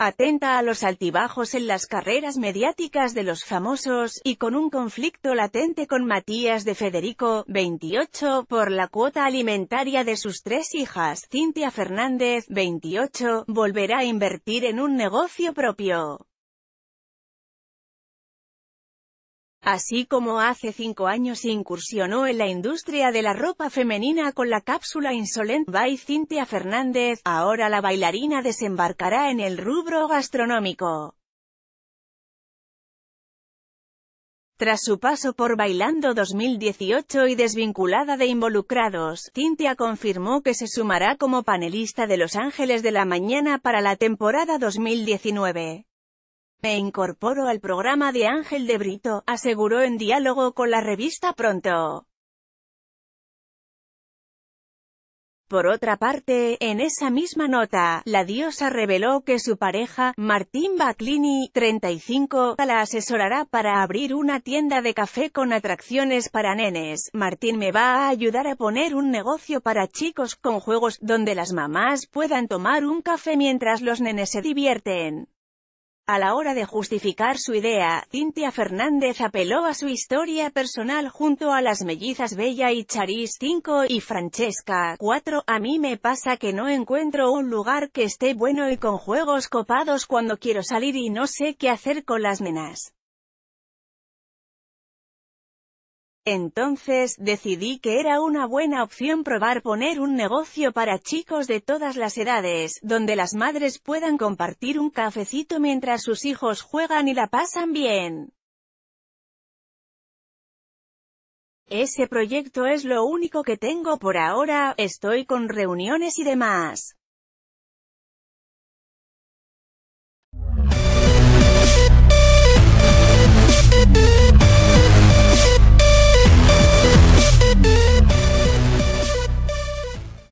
atenta a los altibajos en las carreras mediáticas de los famosos, y con un conflicto latente con Matías de Federico, 28, por la cuota alimentaria de sus tres hijas, Cintia Fernández, 28, volverá a invertir en un negocio propio. Así como hace cinco años incursionó en la industria de la ropa femenina con la cápsula Insolent by Cintia Fernández, ahora la bailarina desembarcará en el rubro gastronómico. Tras su paso por Bailando 2018 y desvinculada de involucrados, Cintia confirmó que se sumará como panelista de Los Ángeles de la Mañana para la temporada 2019. Me incorporo al programa de Ángel de Brito, aseguró en diálogo con la revista Pronto. Por otra parte, en esa misma nota, la diosa reveló que su pareja, Martín Baclini, 35, la asesorará para abrir una tienda de café con atracciones para nenes. Martín me va a ayudar a poner un negocio para chicos con juegos, donde las mamás puedan tomar un café mientras los nenes se divierten. A la hora de justificar su idea, Cintia Fernández apeló a su historia personal junto a las mellizas Bella y Charis 5 y Francesca 4. A mí me pasa que no encuentro un lugar que esté bueno y con juegos copados cuando quiero salir y no sé qué hacer con las menas. Entonces decidí que era una buena opción probar poner un negocio para chicos de todas las edades, donde las madres puedan compartir un cafecito mientras sus hijos juegan y la pasan bien. Ese proyecto es lo único que tengo por ahora, estoy con reuniones y demás.